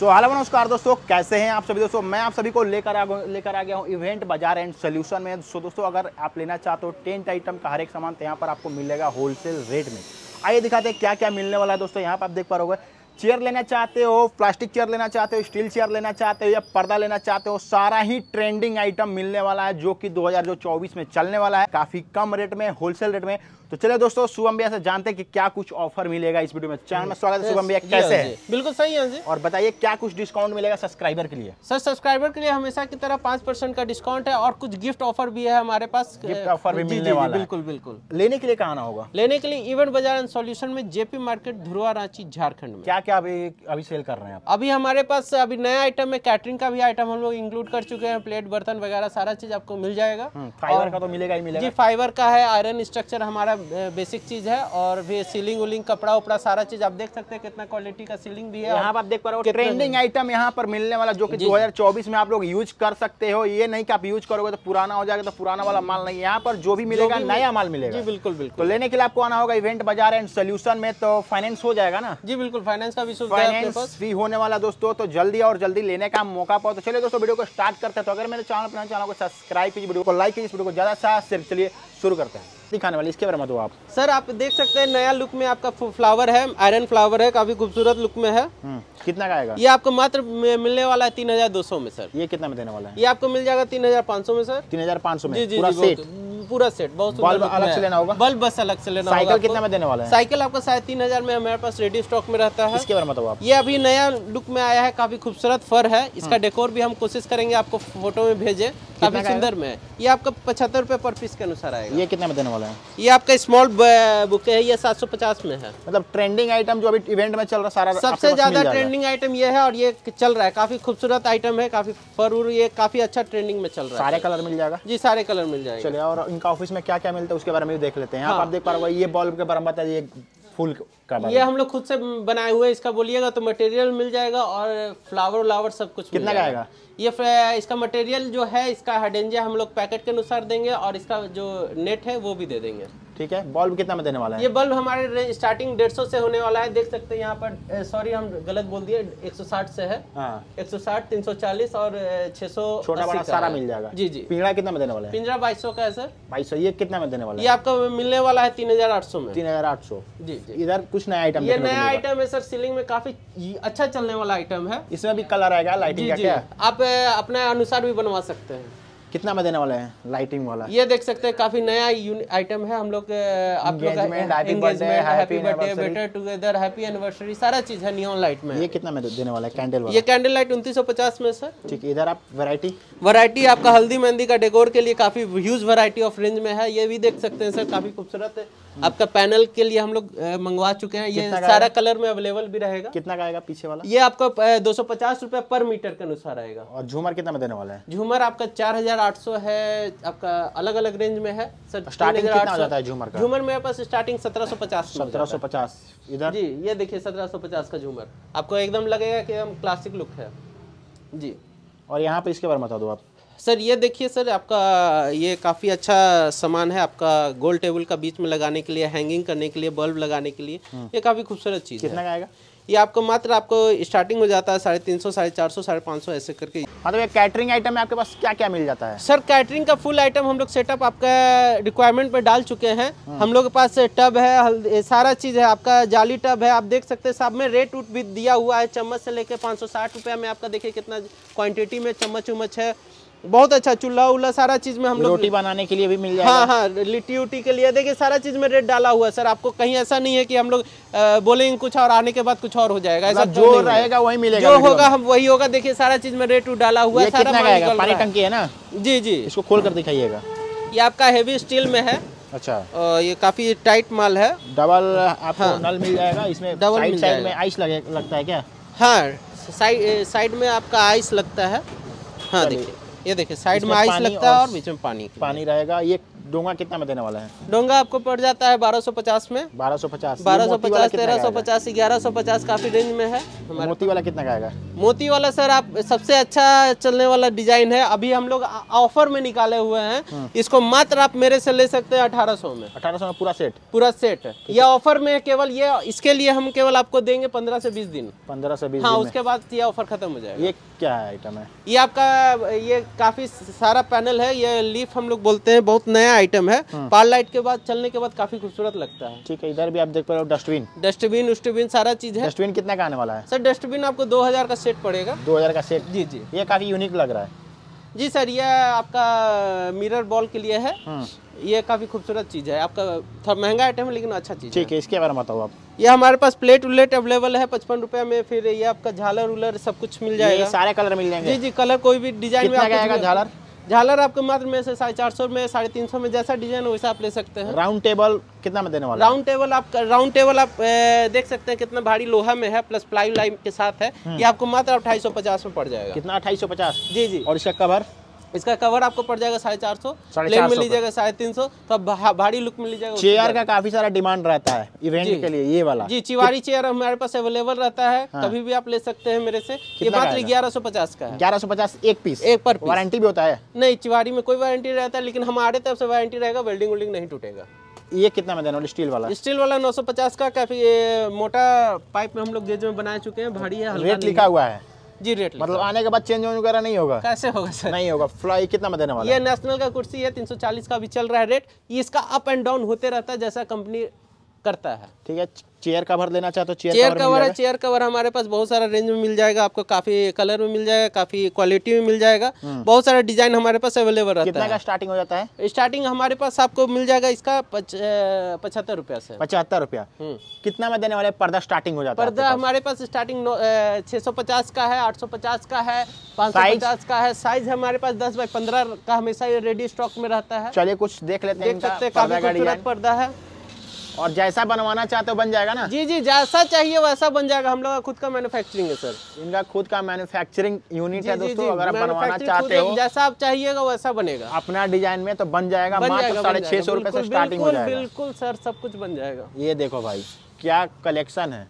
So hello नमस्कार दोस्तों कैसे हैं आप सभी दोस्तों मैं आप सभी को लेकर आ लेकर आ गया हूं इवेंट बाजार एंड सोल्यूशन में सो दोस्तों अगर आप लेना चाहते हो टेंट आइटम का हर एक सामान तो यहाँ पर आपको मिलेगा होलसेल रेट में आइए दिखाते हैं क्या क्या मिलने वाला है दोस्तों यहाँ पर आप देख पा रहोगे चेयर लेना चाहते हो प्लास्टिक चेयर लेना चाहते हो स्टील चेयर लेना चाहते हो या पर्दा लेना चाहते हो सारा ही ट्रेंडिंग आइटम मिलने वाला है जो कि 2024 में चलने वाला है काफ़ी कम रेट में होलसेल रेट में तो चलिए दोस्तों शुभम भैया से जानते हैं कि क्या कुछ ऑफर मिलेगा इस वीडियो में चैनल में स्वागत है शुभम भैया कैसे है बिल्कुल सही है और बताइए क्या कुछ डिस्काउंट मिलेगा सब्सक्राइबर के लिए सर सब्सक्राइबर के लिए हमेशा की तरह पांच परसेंट का डिस्काउंट है और कुछ गिफ्ट ऑफर भी है हमारे पास गिफ्ट ऑफर भी मिलने वाला बिल्कुल बिल्कुल लेने के लिए कहा आना होगा लेने के लिए इवेंट बाजार एंड सोल्यूशन में जेपी मार्केट धुरुआ रांची झारखंड में क्या क्या अभी अभी सेल कर रहे हैं अभी हमारे पास अभी नया आइटम में कैटरिंग का भी आइटम हम लोग इंक्लूड कर चुके हैं प्लेट बर्तन वगैरह सारा चीज आपको मिल जाएगा फाइबर हम्म, का तो मिलेगा ही मिलेगा जी फाइबर का है आयरन स्ट्रक्चर हमारा बेसिक चीज है और भी सीलिंग उलिंग कपड़ा उपड़ा सारा चीज आप देख सकते हैं कितना क्वालिटी का सीलिंग भी है यहाँ आप देख पा रहे हो ट्रेंडिंग आइटम यहाँ पर मिलने वाला जो कि 2024 में आप लोग यूज कर सकते हो ये नहीं कि आप यूज करोगे तो पुराना हो जाएगा तो पुराना वाला माल नहीं यहाँ पर जो भी मिलेगा नया माल मिलेगा जी बिल्कुल बिल्कुल तो लेने के लिए आपको आना होगा इवेंट बाजार एंड सोल्यूशन में तो फाइनेंस हो जाएगा ना जी बिल्कुल फाइनेंस का भी फाइनेंस होने वाला दोस्तों तो जल्दी और जल्दी लेने का मौका पाओ तो चलिए दोस्तों वीडियो को स्टार्ट करते हैं तो अगर मेरे चैनल चैनल को सब्सक्राइब कीजिए वीडियो को लाइक कीजिए वीडियो को ज्यादा सा चलिए शुरू करते हैं दिखाने वाले इसके बारे में आप सर आप देख सकते हैं नया लुक में आपका फ्लावर है आयरन फ्लावर है काफी खूबसूरत लुक में है हम्म, कितना का आएगा ये आपको मात्र मिलने वाला है तीन हजार दो सौ में सर ये कितना में देने वाला है ये आपको मिल जाएगा तीन हजार पाँच सौ में सर तीन हजार पाँच सौ में जी जी पूरा सेट पूरा सेट बहुत बल्ब अलग से लेना होगा बल्ब बस अलग से लेना साइकिल कितना में देने वाला है साइकिल आपका साढ़े तीन हजार में हमारे पास रेडी स्टॉक में रहता है इसके बारे में बताओ ये अभी नया लुक में आया है काफी खूबसूरत फर है इसका डेकोर हम्म। भी हम कोशिश करेंगे आपको फोटो में भेजे काफ़ी सुंदर में ये आपका पचहत्तर रुपए पर पीस के अनुसार आएगा ये कितने में देने वाला है ये आपका स्मॉल बुके है ये सात सौ पचास में है मतलब ट्रेंडिंग आइटम जो अभी इवेंट में चल रहा सारा सबसे ज़्यादा ट्रेंडिंग आइटम ये है और ये चल रहा है काफ़ी खूबसूरत आइटम है काफ़ी फरूर ये काफ़ी अच्छा ट्रेंडिंग में चल रहा है सारे कलर मिल जाएगा जी सारे कलर मिल जाएगा चलिए और इनका ऑफिस में क्या क्या मिलता है उसके बारे में भी देख लेते हैं आप हाँ। देख पा रहे ये बॉल्ब के बारे में बताइए फूल का ये हम लोग खुद से बनाए हुए इसका बोलिएगा तो मटेरियल मिल जाएगा और फ्लावर व्लावर सब कुछ कितना का आएगा ये इसका मटेरियल जो है इसका हडेंजिया हम लोग पैकेट के अनुसार देंगे और इसका जो नेट है वो भी दे देंगे ठीक है बल्ब कितना में देने वाला है ये बल्ब हमारे स्टार्टिंग डेढ़ सौ से होने वाला है देख सकते हैं यहाँ पर सॉरी हम गलत बोल दिए 160 से है हाँ। एक सौ साठ तीन सौ चालीस और छह सौ छोटा बड़ा सारा मिल जाएगा जी जी पिंजरा कितना में देने वाला है पिंजरा बाईस का है सर बाईस ये कितना में देने वाला है ये आपका मिलने वाला है तीन हजार आठ सौ में तीन हजार आठ सौ जी इधर कुछ नया आइटम ये नया आइटम है सर सीलिंग में काफी अच्छा चलने वाला आइटम है इसमें भी कलर आएगा लाइटिंग आप अपने अनुसार भी बनवा सकते हैं कितना में देने वाला है लाइटिंग वाला ये देख सकते हैं काफी नया आइटम है हम लोग हैप्पी बर्थडे बेटर एनिवर्सरी सारा चीज है नियॉन लाइट में ये कितना में देने वाला है कैंडल ये कैंडल लाइट उन्तीस में सर ठीक इधर आप वरायटी वरायटी आपका हल्दी मेहंदी का डेकोर के लिए काफी ह्यूज वरायटी ऑफ रेंज में है ये भी देख सकते हैं सर काफी खूबसूरत है हम्म। आपका पैनल के लिए हम लोग मंगवा चुके हैं ये सारा कलर में अवेलेबल भी रहेगा कितना का आएगा पीछे वाला ये आपको दो सौ पचास रुपया पर मीटर के अनुसार आएगा और झूमर कितना में देने वाला है झूमर आपका चार हजार आठ सौ है आपका अलग अलग रेंज में है सर स्टार्टिंग कितना है झूमर झूमर मेरे पास स्टार्टिंग सत्रह सौ पचास सत्रह सौ पचास इधर जी ये देखिए सत्रह सौ पचास का झूमर आपको एकदम लगेगा की हम क्लासिक लुक है जी और यहाँ पे इसके बारे में बता दो आप सर ये देखिए सर आपका ये काफ़ी अच्छा सामान है आपका गोल टेबल का बीच में लगाने के लिए हैंगिंग करने के लिए बल्ब लगाने के लिए हम्म। ये काफ़ी खूबसूरत चीज़ कितना है आएगा ये आपको मात्र आपको स्टार्टिंग हो जाता है साढ़े तीन सौ साढ़े चार सौ साढ़े पाँच सौ ऐसे करके मतलब ये कैटरिंग आइटम में आपके पास क्या क्या मिल जाता है सर कैटरिंग का फुल आइटम हम लोग सेटअप आपका रिक्वायरमेंट पर डाल चुके हैं हम्म। हम लोग के पास टब है सारा चीज़ है आपका जाली टब है आप देख सकते हैं साहब में रेट उट भी दिया हुआ है चम्मच से लेकर पाँच सौ साठ में आपका देखिए कितना क्वान्टिटी में चम्मच उम्मच है बहुत अच्छा चूल्हा उल्ला सारा चीज में हम लोग रोटी बनाने के लिए भी मिल जाएगा हाँ हाँ लिट्टी उट्टी के लिए देखिए सारा चीज में रेट डाला हुआ है सर आपको कहीं ऐसा नहीं है कि हम लोग बोलेंगे कुछ और आने के बाद कुछ और हो जाएगा ऐसा मतलब तो जो रहेगा वही मिलेगा जो होगा हम वही होगा देखिए सारा चीज में रेट डाला हुआ है सारा पानी टंकी है ना जी जी इसको खोल कर दिखाइएगा ये आपका हेवी स्टील में है अच्छा और ये काफी टाइट माल है डबल हाँ। नल मिल जाएगा इसमें डबल साइड साइड में आइस लगता है क्या हाँ साइड साइड में आपका आइस लगता है हाँ देखिए ये देखिए साइड में आइस लगता है और बीच में पानी पानी रहेगा ये डोंगा कितना में देने वाला है डोंगा आपको पड़ जाता है 1250 में 1250 1250 1350 1150 काफी रेंज में है मोती वाला कितना का आएगा मोती वाला सर आप सबसे अच्छा चलने वाला डिजाइन है अभी हम लोग ऑफर में निकाले हुए हैं हम्म। इसको मात्र आप मेरे से ले सकते हैं अठारह में अठारह में पूरा सेट पूरा सेट ये ऑफर में केवल ये इसके लिए हम केवल आपको देंगे पंद्रह से बीस दिन पंद्रह से बीस हाँ उसके बाद ये ऑफर खत्म हो जाएगा क्या है आइटम है ये आपका ये काफ़ी सारा पैनल है ये लीफ हम लोग बोलते हैं बहुत नया आइटम है पार हाँ। लाइट के बाद चलने के बाद काफ़ी खूबसूरत लगता है ठीक है इधर भी आप देख पा रहे हो डस्टबिन डस्टबिन उस्टबिन सारा चीज़ है डस्टबिन कितने का आने वाला है सर डस्टबिन आपको दो का सेट पड़ेगा दो का सेट जी जी ये काफ़ी यूनिक लग रहा है जी सर ये आपका मिरर बॉल के लिए है हाँ। ये काफी खूबसूरत चीज है आपका थोड़ा महंगा आइटम है लेकिन अच्छा चीज ठीक है इसके बारे में बताओ आप ये हमारे पास प्लेट उलेट अवेलेबल है पचपन रुपए में फिर ये आपका झालर उलर सब कुछ मिल जाएगा सारे कलर मिल जाएंगे जी जी कलर कोई भी डिजाइन में झालर झालर आपको मात्र में से साढ़े चार सौ में साढ़े तीन सौ में जैसा डिजाइन वैसा आप ले सकते हैं राउंड टेबल कितना में देने वाला राउंड टेबल आप राउंड टेबल आप ए, देख सकते हैं कितना भारी लोहा में है प्लस प्लाई लाइन के साथ है हम्म। ये आपको मात्र अट्ठाईस सौ पचास में पड़ जाएगा कितना अट्ठाईस सौ पचास जी जी और इसका कवर इसका कवर आपको पड़ जाएगा साढ़े चार सौ प्लेन में लीजिएगा साढ़े तीन सौ तो भारी लुक में जाएगा चेयर का काफी सारा डिमांड रहता है इवेंट के लिए ये वाला जी चिवारी चेयर हमारे पास अवेलेबल रहता है कभी हाँ। भी आप ले सकते हैं मेरे से ये मात्र ग्यारह सौ पचास का है ग्यारह सौ पचास एक पीस एक पर वारंटी भी होता है नहीं चिवारी में कोई वारंटी रहता है लेकिन हमारे तरफ से वारंटी रहेगा वेल्डिंग वेल्डिंग नहीं टूटेगा ये कितना में देने वाले स्टील वाला स्टील वाला 950 का काफी मोटा पाइप में हम लोग गेज में बना चुके हैं भारी है रेट लिखा हुआ है जी रेट मतलब आने के बाद चेंज वगैरह नहीं होगा कैसे होगा सर नहीं होगा फ्लाई कितना में देने वाला ये नेशनल का कुर्सी है 340 का भी चल रहा है रेट इसका अप एंड डाउन होते रहता है जैसा कंपनी करता है ठीक है चेयर कवर लेना चाहते हो चेयर, चेयर कवर है चेयर कवर हमारे पास बहुत सारा रेंज में मिल जाएगा आपको काफी कलर में मिल जाएगा काफी क्वालिटी में मिल जाएगा हम्म। बहुत सारा डिजाइन हमारे पास अवेलेबल रहता है का स्टार्टिंग हो जाता है स्टार्टिंग हमारे पास आपको मिल जाएगा इसका पचहत्तर रुपया से पचहत्तर रुपया हम्म। कितना में देने वाले पर्दा स्टार्टिंग हो जाता है पर्दा हमारे पास स्टार्टिंग छह सौ पचास का है आठ सौ पचास का है पाँच सौ पचास का है साइज हमारे पास दस बाई पंद्रह का हमेशा रेडी स्टॉक में रहता है चलिए कुछ देख लेते हैं पर्दा है और जैसा बनवाना चाहते हो तो बन जाएगा ना जी जी जैसा चाहिए वैसा बन जाएगा हम लोग का खुद का मैन्युफैक्चरिंग है सर इनका खुद का मैन्युफैक्चरिंग यूनिट है दोस्तों अगर आप बनवाना चाहते हो जैसा आप चाहिएगा वैसा बनेगा अपना डिजाइन में तो बन जाएगा साढ़े छह सौ रूपए स्टार्टिंग बिल्कुल सर सब कुछ बन जाएगा ये देखो भाई क्या कलेक्शन है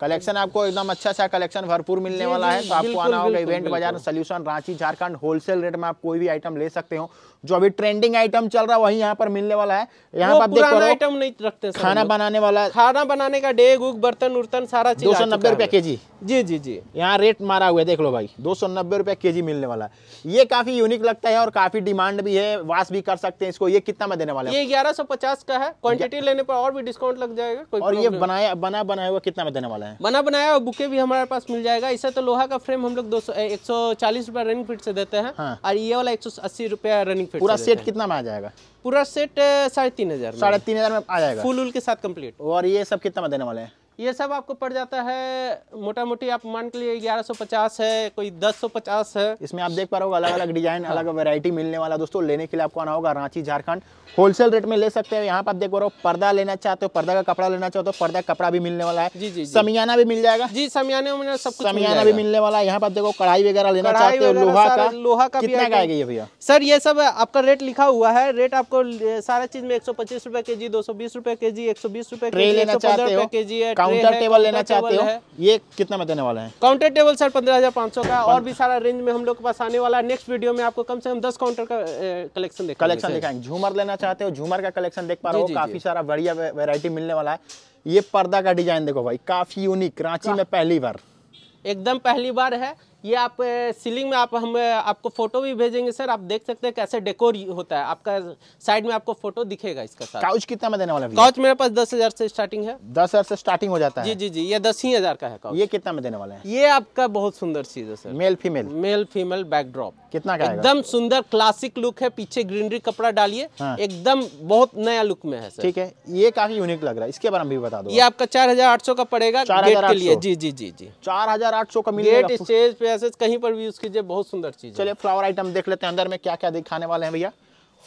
कलेक्शन आपको एकदम अच्छा सा कलेक्शन भरपूर मिलने वाला है तो आपको आना होगा event Bazaar solution Ranchi Jharkhand wholesale rate में आप कोई भी आइटम ले सकते हो जो अभी ट्रेंडिंग आइटम चल रहा है वही यहाँ पर मिलने वाला है यहाँ पर देख आइटम नहीं रखते खाना बनाने वाला खाना बनाने का डेग उग बर्तन उर्तन सारा दो सौ नब्बे रुपया के जी जी जी जी यहाँ रेट मारा हुआ है देख लो भाई दो सौ नब्बे रुपया के जी मिलने वाला है ये काफी यूनिक लगता है और काफी डिमांड भी है वास भी कर सकते हैं इसको ये कितना में देने वाला है ये ग्यारह सौ पचास का है क्वांटिटी लेने पर और भी डिस्काउंट लग जाएगा और ये बनाया बना बनाया हुआ कितना में देने वाला है बना बनाया हुआ बुके भी हमारे पास मिल जाएगा इसे तो लोहा का फ्रेम हम लोग दो सौ एक सौ चालीस रुपया रनिंग फिट से देते हैं हाँ। और ये वाला एक सौ अस्सी रुपया रनिंग पूरा सेट कितना में आ जाएगा पूरा सेट साढ़े तीन हजार साढ़े तीन हजार में आ जाएगा फुल उल के साथ कंप्लीट और ये सब कितना में देने वाले हैं ये सब आपको पड़ जाता है मोटा मोटी आप मान के लिए 1150 है कोई 1050 है इसमें आप देख पा रहे हो अलग अलग हाँ। डिजाइन अलग वैरायटी हाँ। मिलने वाला दोस्तों लेने के लिए आपको आना होगा रांची झारखंड होलसेल रेट में ले सकते हैं यहाँ पर आप देख पा रहे हो पर्दा लेना चाहते हो पर्दा का कपड़ा लेना चाहते हो पर्दा का कपड़ा भी मिलने वाला है जी जी समियाना भी मिल जाएगा जी समियाने में सब कुछ समियाना भी मिलने वाला है यहाँ पर आप देखो कढ़ाई वगैरह लेना चाहते हो लोहा का लोहा का कितना का आएगा ये भैया सर ये सब आपका रेट लिखा हुआ है रेट आपको सारा चीज में एक सौ पच्चीस रुपए के जी दो सौ बीस रुपए के जी एक सौ बीस रुपए के जी एक सौ पंद्रह रुपए के जी है काउंटर टेबल लेना चाहते हो ये कितना में देने वाला है काउंटर टेबल सर पंद्रह हजार पाँच सौ का और भी सारा रेंज में हम लोग के पास आने वाला है नेक्स्ट वीडियो में आपको कम से कम दस काउंटर का कलेक्शन कलेक्शन दिखाएंगे झूमर लेना चाहते हो झूमर का कलेक्शन देख पा रहे हो काफी सारा बढ़िया वेरायटी मिलने वाला है ये पर्दा का डिजाइन देखो भाई काफी यूनिक रांची में पहली बार एकदम पहली बार है ये आप सीलिंग में आप हम आपको फोटो भी भेजेंगे सर आप देख सकते हैं कैसे डेकोर होता है आपका साइड में आपको फोटो दिखेगा इसका साथ काउच कितना में देने वाला है काउच मेरे पास दस हजार से स्टार्टिंग है दस हजार से स्टार्टिंग हो जाता है जी जी जी ये दस ही हजार का है काउच ये कितना में देने वाला है ये आपका बहुत सुंदर चीज है sir male female male female backdrop कितना का एकदम सुंदर क्लासिक लुक है पीछे ग्रीनरी कपड़ा डालिए हाँ। एकदम बहुत नया लुक में है सर ठीक है ये काफी यूनिक लग रहा है इसके बारे में भी बता दो ये आपका चार हजार आठ सौ का पड़ेगा जी जी जी जी चार हजार आठ सौ का मिलेगा स्टेज पे ऐसे कहीं पर भी यूज कीजिए बहुत सुंदर चीज चलिए फ्लावर आइटम देख लेते हैं अंदर में क्या क्या दिखाने वाले हैं भैया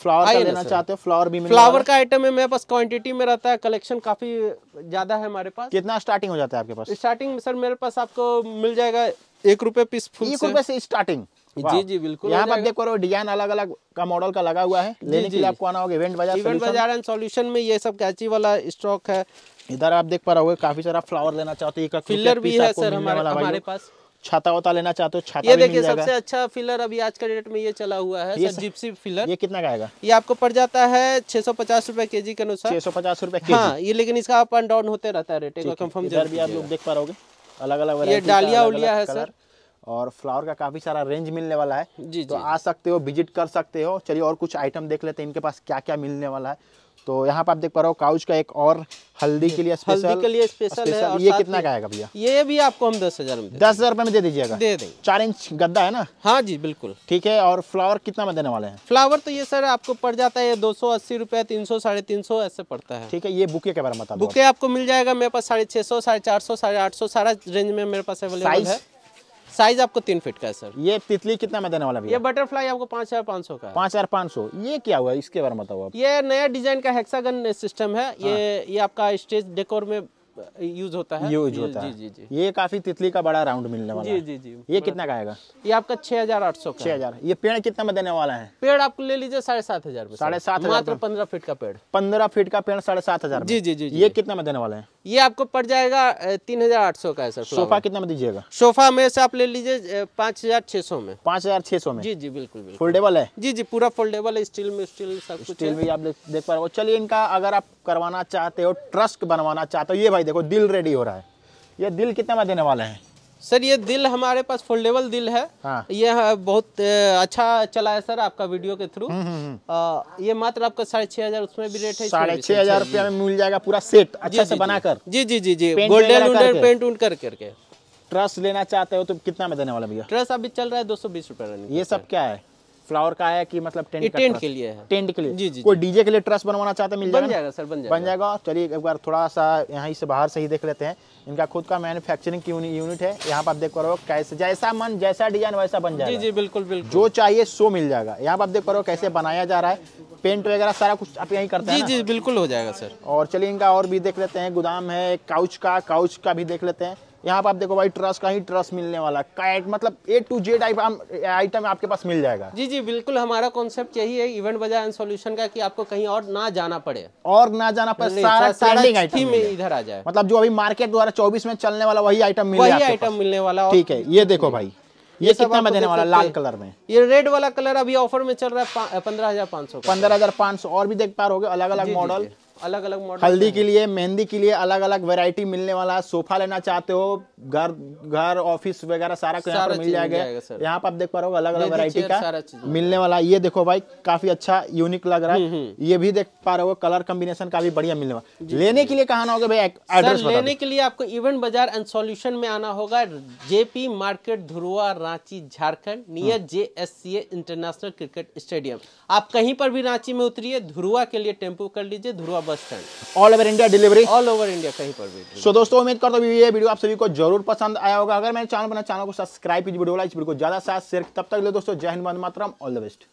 फ्लावर का लेना चाहते हो फ्लावर भी फ्लावर का आइटम है मेरे पास क्वांटिटी में रहता है कलेक्शन काफी ज्यादा है हमारे पास कितना स्टार्टिंग हो जाता है आपके पास स्टार्टिंग सर मेरे पास आपको मिल जाएगा एक रुपए पीस फूल एक रुपए से स्टार्टिंग जी जी बिल्कुल यहाँ पर देखो डिजाइन अलग अलग का मॉडल का लगा हुआ है लेने के लिए आपको आना होगा इवेंट बाजार इवेंट बाजार एंड सॉल्यूशन में ये सब कैची वाला स्टॉक है इधर आप देख पा रहे हो काफी सारा फ्लावर लेना चाहते हैं फिलर भी है सर हमारे पास छाता वाता लेना चाहते हो छाता ये देखिए सबसे अच्छा फिलर अभी आज के डेट में ये चला हुआ है ये सर, जिप्सी फिलर ये कितना का आएगा ये आपको पड़ जाता है छह सौ पचास रूपए के जी के अनुसार छह सौ पचास रूपए हाँ ये लेकिन इसका अप एंड डाउन होते रहता है रेट कंफर्म भी आप लोग देख पा रहे अलग अलग ये डालिया उलिया है सर और फ्लावर का काफ़ी सारा रेंज मिलने वाला है जी तो आ सकते हो विजिट कर सकते हो चलिए और कुछ आइटम देख लेते हैं इनके पास क्या क्या मिलने वाला है तो यहाँ पर आप देख पा रहे हो काउच का एक और हल्दी के लिए स्पेशल हल्दी के लिए स्पेशल, है और ये कितना का आएगा भैया ये भी आपको हम दस हजार में दस हजार रुपए में दे दीजिएगा दे देंगे चार इंच गद्दा है ना हाँ जी बिल्कुल ठीक है और फ्लावर कितना में देने वाले हैं फ्लावर तो ये सर आपको पड़ जाता है दो सौ अस्सी रुपए तीन सौ साढ़े तीन सौ ऐसे पड़ता है ठीक है ये बुके के बारे में बुके आपको मिल जाएगा मेरे पास साढ़े छह सौ साढ़े चार सौ साढ़े आठ सौ सारा रेंज में मेरे पास अवेलेबल है साइज आपको तीन फीट का है सर ये तितली कितना में देने वाला भी ये बटरफ्लाई आपको पाँच हजार पाँच सौ का पाँच हजार पाँच सौ ये क्या हुआ इसके बारे में बताओ ये नया डिजाइन का हेक्सागन सिस्टम है ये हाँ। ये आपका स्टेज डेकोर में यूज होता है यूज होता है जी जी जी ये काफी तितली का बड़ा राउंड मिलने वाला जी जी जी ये कितना का आएगा ये आपका छह हजार आठ सौ छह हजार ये पेड़ कितना में देने वाला है पेड़ आपको ले लीजिए साढ़े सात हजार साढ़े सात मात्र पंद्रह फीट का पेड़ पंद्रह फीट का पेड़ साढ़े सात हजार जी जी जी ये कितना में देने वाला है ये आपको पड़ जाएगा तीन हजार आठ सौ का है सर सोफा कितना में दीजिएगा सोफा में से आप ले लीजिए पाँच हजार छह सौ में पाँच हजार छह सौ में जी जी बिल्कुल फोल्डेबल है जी जी पूरा फोल्डेबल है स्टील में स्टील सब कुछ स्टील भी आप देख पा रहे हो चलिए इनका अगर आप करवाना चाहते हो ट्रस्ट बनवाना चाहते हो ये भाई देखो दिल रेडी हो रहा है ये दिल कितना में देने वाले हैं सर ये दिल हमारे पास फोल्डेबल दिल है हाँ। ये है हाँ, बहुत अच्छा चला है सर आपका वीडियो के थ्रू हम्म, हम्म, हम्म। ये मात्र आपका साढ़े छह हजार उसमें भी रेट है साढ़े छह हजार रुपया में मिल जाएगा पूरा सेट अच्छा से बनाकर जी जी जी जी गोल्डन पेंट उन्ट कर करके ट्रस्ट लेना चाहते हो तो कितना में देने वाला भैया ट्रस्ट अभी चल रहा है दो सौ बीस रूपए ये सब क्या है फ्लावर का है कि मतलब टेंट टेंट के लिए है टेंट के लिए जी जी कोई डीजे के लिए ट्रस बनवाना चाहते हैं मिल जाएगा सर बन जाएगा बन जाएगा चलिए एक बार थोड़ा सा यहाँ से बाहर से ही देख लेते हैं इनका खुद का मैन्युफैक्चरिंग की यूनिट है यहाँ पर आप देख पा रहे हो कैसे जैसा मन जैसा डिजाइन वैसा बन जाएगा जी जी बिल्कुल बिल्कुल जो चाहिए सो मिल जाएगा यहाँ पर आप देख पा रहे हो कैसे बनाया जा रहा है पेंट वगैरह सारा कुछ आप यहीं करते हैं जी जी बिल्कुल हो जाएगा सर और चलिए इनका और भी देख लेते हैं गोदाम है काउच का काउच का भी देख लेते हैं यहाँ पर आप देखो भाई ट्रस का ही ट्रस मिलने वाला कैट मतलब ए टू जेड आइटम आपके पास मिल जाएगा जी जी बिल्कुल हमारा कॉन्सेप्ट यही है इवेंट बजाय एंड सोल्यूशन का कि आपको कहीं और ना जाना पड़े और ना जाना पड़े सारा ट्रेंडिंग आइटम इधर आ जाए मतलब जो अभी मार्केट द्वारा चौबीस में चलने वाला वही आइटम मिले वही आइटम मिलने वाला ठीक है ये देखो भाई ये, कितना में देने वाला लाल कलर में ये रेड वाला कलर अभी ऑफर में चल रहा है पंद्रह हजार पाँच सौ पंद्रह हजार पाँच सौ और भी देख पा रहे अलग अलग मॉडल अलग अलग मॉडल हल्दी के लिए मेहंदी के लिए अलग अलग वेरायटी मिलने वाला है सोफा लेना चाहते हो घर घर ऑफिस वगैरह सारा यहाँ पर मिल जाएगा यहाँ पर आप देख पा रहे हो अलग अलग वेरायटी का मिलने वाला ये देखो भाई काफी अच्छा यूनिक लग रहा है हम्म, हम्म। ये भी देख पा रहे हो कलर कॉम्बिनेशन काफी बढ़िया मिलने वाला लेने के लिए कहा होगा भाई लेने के लिए आपको इवेंट बाजार एंड सोल्यूशन में आना होगा JP market Dhurwa Ranchi Jharkhand near हाँ। जे इंटरनेशनल क्रिकेट स्टेडियम आप कहीं पर भी रांची में उतरिए धुरुआ के लिए टेम्पो कर लीजिए Dhurwa bus stand all over India delivery all over India कहीं पर भी सो so, दोस्तों उम्मीद करता हूँ ये वीडियो आप सभी को जरूर पसंद आया होगा अगर मैंने चैनल बना चैनल को सब्सक्राइब कीजिए वीडियो लाइक वीडियो को ज्यादा से शेयर तब तक ले दोस्तों जय हिंद मातरम ऑल द बेस्ट